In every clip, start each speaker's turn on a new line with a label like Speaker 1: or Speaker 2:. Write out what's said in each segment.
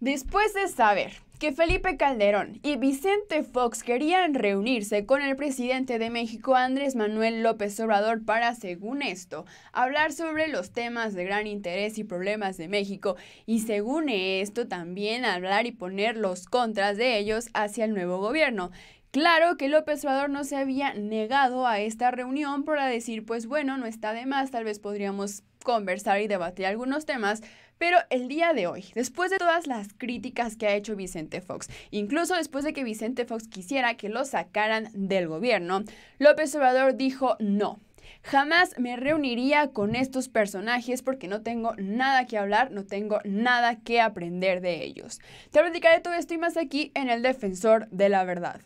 Speaker 1: Después de saber que Felipe Calderón y Vicente Fox querían reunirse con el presidente de México Andrés Manuel López Obrador para, según esto, hablar sobre los temas de gran interés y problemas de México y, según esto, también hablar y poner los contras de ellos hacia el nuevo gobierno. Claro que López Obrador no se había negado a esta reunión para decir, pues bueno, no está de más, tal vez podríamos conversar y debatir algunos temas, pero el día de hoy, después de todas las críticas que ha hecho Vicente Fox, incluso después de que Vicente Fox quisiera que lo sacaran del gobierno, López Obrador dijo no. Jamás me reuniría con estos personajes porque no tengo nada que hablar, no tengo nada que aprender de ellos. Te platicaré todo esto y más aquí en El Defensor de la Verdad.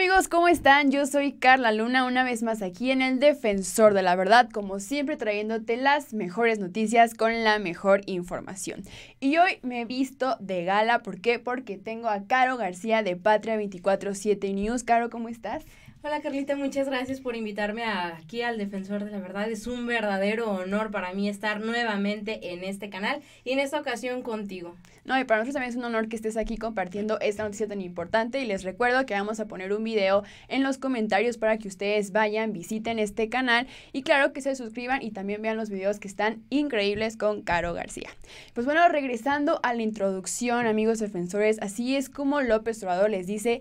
Speaker 1: amigos, ¿cómo están? Yo soy Carla Luna, una vez más aquí en El Defensor de la Verdad, como siempre trayéndote las mejores noticias con la mejor información. Y hoy me he visto de gala, ¿por qué? Porque tengo a Caro García de Patria 24-7 News. Caro, ¿cómo estás?
Speaker 2: Hola Carlita, muchas gracias por invitarme aquí al Defensor de la Verdad. Es un verdadero honor para mí estar nuevamente en este canal y en esta ocasión
Speaker 1: contigo. No, y para nosotros también es un honor que estés aquí compartiendo esta noticia tan importante y les recuerdo que vamos a poner un video en los comentarios para que ustedes vayan, visiten este canal y claro que se suscriban y también vean los videos que están increíbles con Caro García. Pues bueno, regresando a la introducción, amigos defensores, así es como López Obrador les dice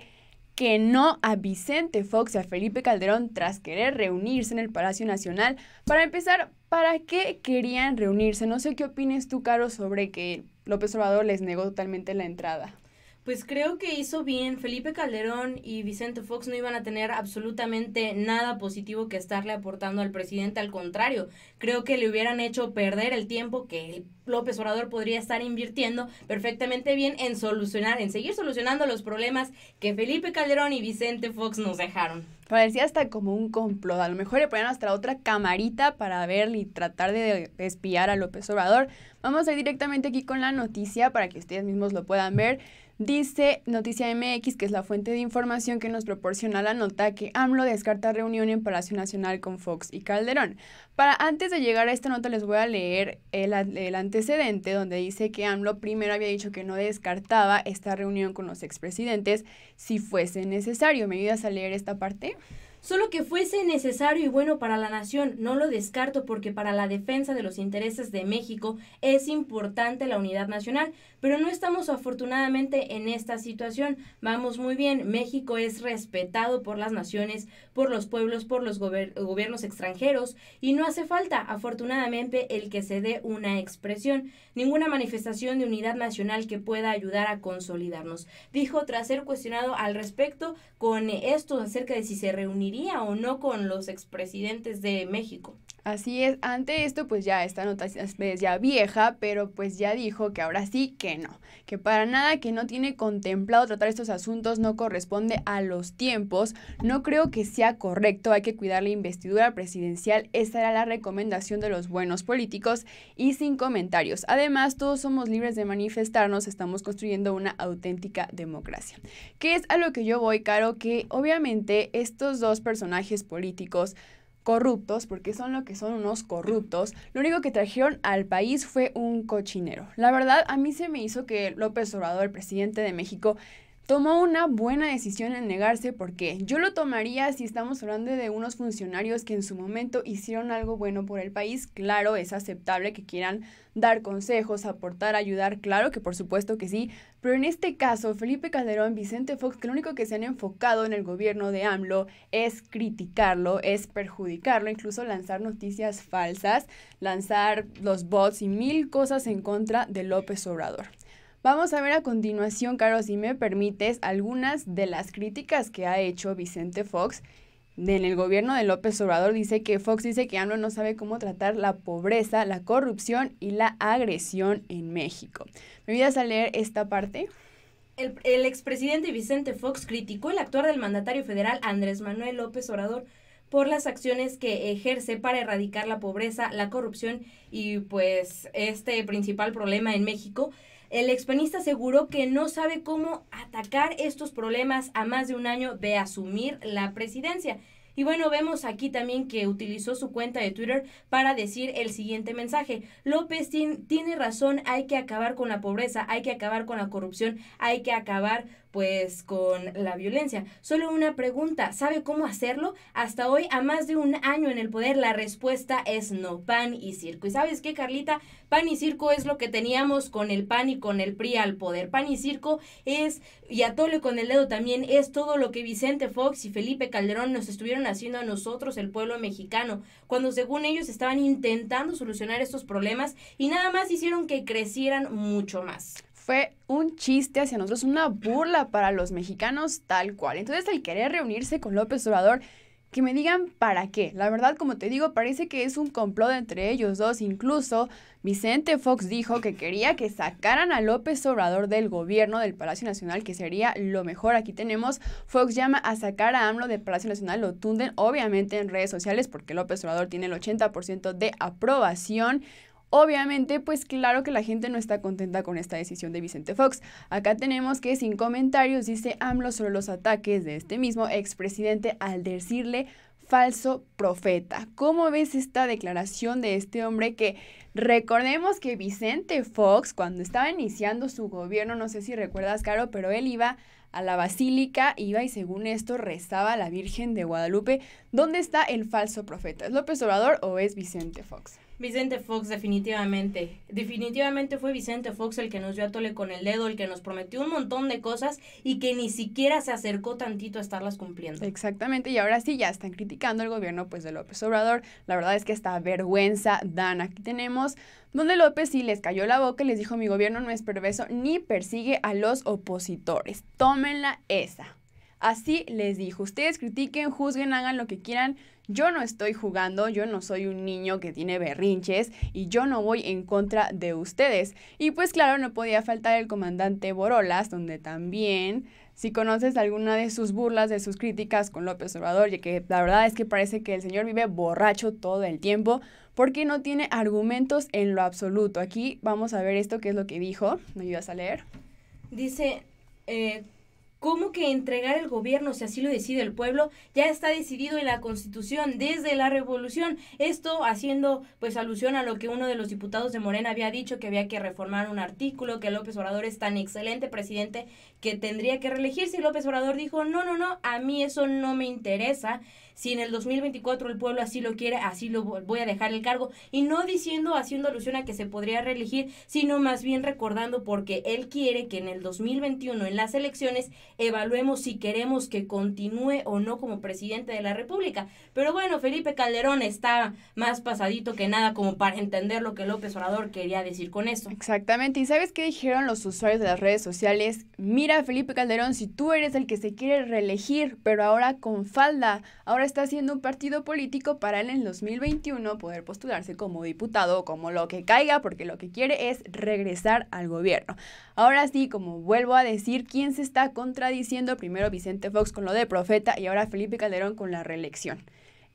Speaker 1: que no a Vicente Fox y a Felipe Calderón tras querer reunirse en el Palacio Nacional. Para empezar, ¿para qué querían reunirse? No sé qué opines tú, Caro, sobre que López Obrador les negó totalmente la entrada.
Speaker 2: Pues creo que hizo bien. Felipe Calderón y Vicente Fox no iban a tener absolutamente nada positivo que estarle aportando al presidente. Al contrario, creo que le hubieran hecho perder el tiempo que López Obrador podría estar invirtiendo perfectamente bien en solucionar, en seguir solucionando los problemas que Felipe Calderón y Vicente Fox nos dejaron.
Speaker 1: Parecía hasta como un complot. A lo mejor le ponían hasta otra camarita para ver y tratar de espiar a López Obrador. Vamos a ir directamente aquí con la noticia para que ustedes mismos lo puedan ver. Dice Noticia MX, que es la fuente de información que nos proporciona la nota, que AMLO descarta reunión en Palacio Nacional con Fox y Calderón. Para antes de llegar a esta nota les voy a leer el, el antecedente donde dice que AMLO primero había dicho que no descartaba esta reunión con los expresidentes si fuese necesario. ¿Me ayudas a leer esta parte? Solo que fuese necesario y bueno para la nación, no
Speaker 2: lo descarto porque para la defensa de los intereses de México es importante la unidad nacional, pero no estamos afortunadamente en esta situación. Vamos muy bien, México es respetado por las naciones, por los pueblos, por los gobiernos extranjeros y no hace falta afortunadamente el que se dé una expresión, ninguna manifestación de unidad nacional que pueda ayudar a consolidarnos. Dijo tras ser cuestionado al respecto con esto acerca de si se reuniría o no con los expresidentes de México.
Speaker 1: Así es, ante esto pues ya esta nota es pues, ya vieja, pero pues ya dijo que ahora sí que que que para nada que no tiene contemplado tratar estos asuntos no corresponde a los tiempos, no creo que sea correcto, hay que cuidar la investidura presidencial, esta era la recomendación de los buenos políticos y sin comentarios. Además, todos somos libres de manifestarnos, estamos construyendo una auténtica democracia. ¿Qué es a lo que yo voy, Caro? Que obviamente estos dos personajes políticos corruptos, porque son lo que son unos corruptos, lo único que trajeron al país fue un cochinero. La verdad, a mí se me hizo que López Obrador, el presidente de México, tomó una buena decisión en negarse porque yo lo tomaría si estamos hablando de unos funcionarios que en su momento hicieron algo bueno por el país. Claro, es aceptable que quieran dar consejos, aportar, ayudar, claro que por supuesto que sí, pero en este caso Felipe Calderón, Vicente Fox, que lo único que se han enfocado en el gobierno de AMLO es criticarlo, es perjudicarlo, incluso lanzar noticias falsas, lanzar los bots y mil cosas en contra de López Obrador. Vamos a ver a continuación, Caro, si me permites, algunas de las críticas que ha hecho Vicente Fox en el gobierno de López Obrador. Dice que Fox dice que AMLO no sabe cómo tratar la pobreza, la corrupción y la agresión en México. ¿Me voy a leer esta parte?
Speaker 2: El, expresidente Vicente Fox criticó el actuar del mandatario federal Andrés Manuel López Obrador por las acciones que ejerce para erradicar la pobreza, la corrupción y pues este principal problema en México el expanista aseguró que no sabe cómo atacar estos problemas a más de un año de asumir la presidencia. Y bueno, vemos aquí también que utilizó su cuenta de Twitter para decir el siguiente mensaje. López tiene razón, hay que acabar con la pobreza, hay que acabar con la corrupción, hay que acabar pues con la violencia. Solo una pregunta, ¿sabe cómo hacerlo? Hasta hoy, a más de un año en el poder, la respuesta es no, pan y circo. ¿Y sabes qué, Carlita? Pan y circo es lo que teníamos con el PAN y con el PRI al poder. Pan y circo es, y a tole con el dedo también, es todo lo que Vicente Fox y Felipe Calderón nos estuvieron haciendo a nosotros, el pueblo mexicano, cuando según ellos estaban intentando solucionar estos problemas y nada más hicieron que crecieran mucho
Speaker 1: más fue un chiste hacia nosotros, una burla para los mexicanos tal cual. Entonces, al querer reunirse con López Obrador, que me digan para qué. La verdad, como te digo, parece que es un complot entre ellos dos. Incluso Vicente Fox dijo que quería que sacaran a López Obrador del gobierno del Palacio Nacional, que sería lo mejor. Aquí tenemos, Fox llama a sacar a AMLO del Palacio Nacional, lo tunden obviamente en redes sociales porque López Obrador tiene el 80% de aprobación. Obviamente, pues claro que la gente no está contenta con esta decisión de Vicente Fox. Acá tenemos que sin comentarios dice AMLO sobre los ataques de este mismo expresidente al decirle falso profeta. ¿Cómo ves esta declaración de este hombre que recordemos que Vicente Fox cuando estaba iniciando su gobierno, no sé si recuerdas, Caro, pero él iba a la basílica, iba y según esto rezaba a la Virgen de Guadalupe. ¿Dónde está el falso profeta? ¿Es López Obrador o es Vicente Fox?
Speaker 2: Vicente Fox, definitivamente. Definitivamente fue Vicente Fox el que nos dio a tole con el dedo, el que nos prometió un montón de cosas y que ni siquiera se acercó tantito a
Speaker 1: estarlas cumpliendo. Exactamente, y ahora sí ya están criticando el gobierno pues de López Obrador. La verdad es que esta vergüenza dan. Aquí tenemos donde López sí les cayó la boca y les dijo, mi gobierno no es perverso ni persigue a los opositores. Tómenla esa. Así les dijo, ustedes critiquen, juzguen, hagan lo que quieran. Yo no estoy jugando, yo no soy un niño que tiene berrinches y yo no voy en contra de ustedes. Y pues claro, no podía faltar el comandante Borolas, donde también si conoces alguna de sus burlas, de sus críticas con López Obrador, ya que la verdad es que parece que el señor vive borracho todo el tiempo, porque no tiene argumentos en lo absoluto. Aquí vamos a ver esto, ¿qué es lo que dijo. ¿Me ayudas a leer? Dice, eh, ¿Cómo que entregar el gobierno,
Speaker 2: si así lo decide el pueblo, ya está decidido en la Constitución desde la Revolución? Esto haciendo pues alusión a lo que uno de los diputados de Morena había dicho, que había que reformar un artículo, que López Obrador es tan excelente presidente que tendría que reelegirse. Y López Obrador dijo, no, no, no, a mí eso no me interesa si en el 2024 el pueblo así lo quiere, así lo voy a dejar el cargo. Y no diciendo, haciendo alusión a que se podría reelegir, sino más bien recordando porque él quiere que en el 2021, en las elecciones, evaluemos si queremos que continúe o no como presidente de la República. Pero bueno, Felipe Calderón está más pasadito que nada como para entender lo que López Obrador quería decir con esto.
Speaker 1: Exactamente. ¿Y sabes qué dijeron los usuarios de las redes sociales? Mira, Felipe Calderón, si tú eres el que se quiere reelegir, pero ahora con falda, ahora está haciendo un partido político para él en 2021 poder postularse como diputado o como lo que caiga, porque lo que quiere es regresar al gobierno. Ahora sí, como vuelvo a decir, ¿quién se está contradiciendo? Primero Vicente Fox con lo de profeta y ahora Felipe Calderón con la reelección.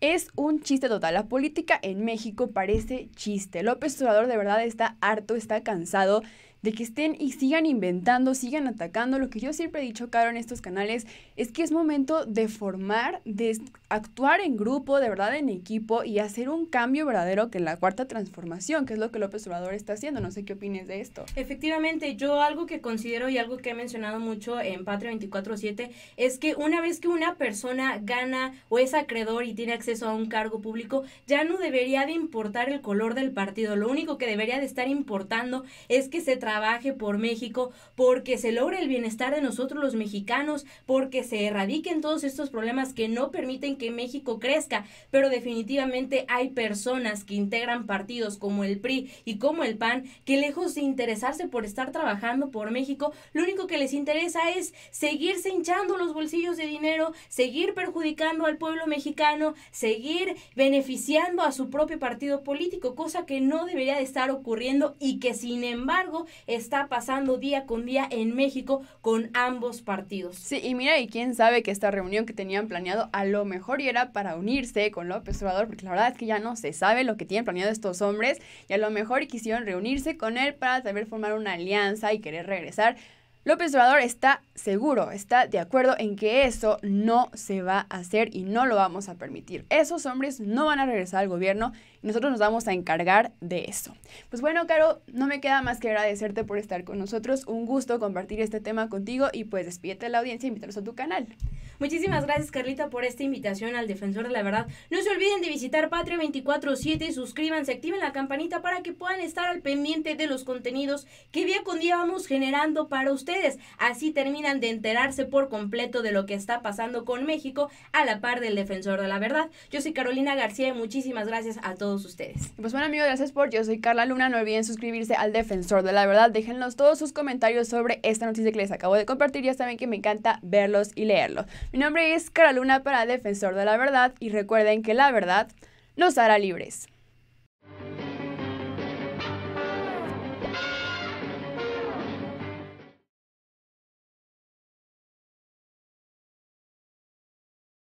Speaker 1: Es un chiste total. La política en México parece chiste. López Obrador de verdad está harto, está cansado de que estén y sigan inventando, sigan atacando. Lo que yo siempre he dicho, Caro, en estos canales es que es momento de formar, de actuar en grupo, de verdad en equipo y hacer un cambio verdadero que la cuarta transformación, que es lo que López Obrador está haciendo. No sé qué opines de esto. Efectivamente,
Speaker 2: yo algo que considero y algo que he mencionado mucho en Patria 24-7 es que una vez que una persona gana o es acreedor y tiene acceso a un cargo público, ya no debería de importar el color del partido. Lo único que debería de estar importando es que se trabaje por México, porque se logre el bienestar de nosotros los mexicanos, porque se erradiquen todos estos problemas que no permiten que México crezca. Pero definitivamente hay personas que integran partidos como el PRI y como el PAN que lejos de interesarse por estar trabajando por México, lo único que les interesa es seguirse hinchando los bolsillos de dinero, seguir perjudicando al pueblo mexicano, seguir beneficiando a su propio partido político, cosa que no debería de estar ocurriendo y que sin embargo está
Speaker 1: pasando día con día en México con ambos partidos. Sí, y mira, y quién sabe que esta reunión que tenían planeado a lo mejor era para unirse con López Obrador, porque la verdad es que ya no se sabe lo que tienen planeado estos hombres y a lo mejor quisieron reunirse con él para saber formar una alianza y querer regresar López Obrador está seguro, está de acuerdo en que eso no se va a hacer y no lo vamos a permitir. Esos hombres no van a regresar al gobierno y nosotros nos vamos a encargar de eso. Pues bueno, Caro, no me queda más que agradecerte por estar con nosotros. Un gusto compartir este tema contigo y pues despídete de la audiencia e invítanos a tu canal. Muchísimas
Speaker 2: gracias, Carlita, por esta invitación al Defensor de la Verdad. No se olviden de visitar Patria 24-7, suscríbanse, activen la campanita para que puedan estar al pendiente de los contenidos que día con día vamos generando para ustedes. Así terminan de enterarse por completo de lo que está pasando con México a la par del Defensor de la Verdad. Yo soy Carolina García y muchísimas gracias a todos ustedes.
Speaker 1: Pues bueno, amigos, gracias por. Yo soy Carla Luna. No olviden suscribirse al Defensor de la Verdad. déjenos todos sus comentarios sobre esta noticia que les acabo de compartir. Ya saben que me encanta verlos y leerlos. Mi nombre es Luna para Defensor de la Verdad y recuerden que la verdad nos hará libres.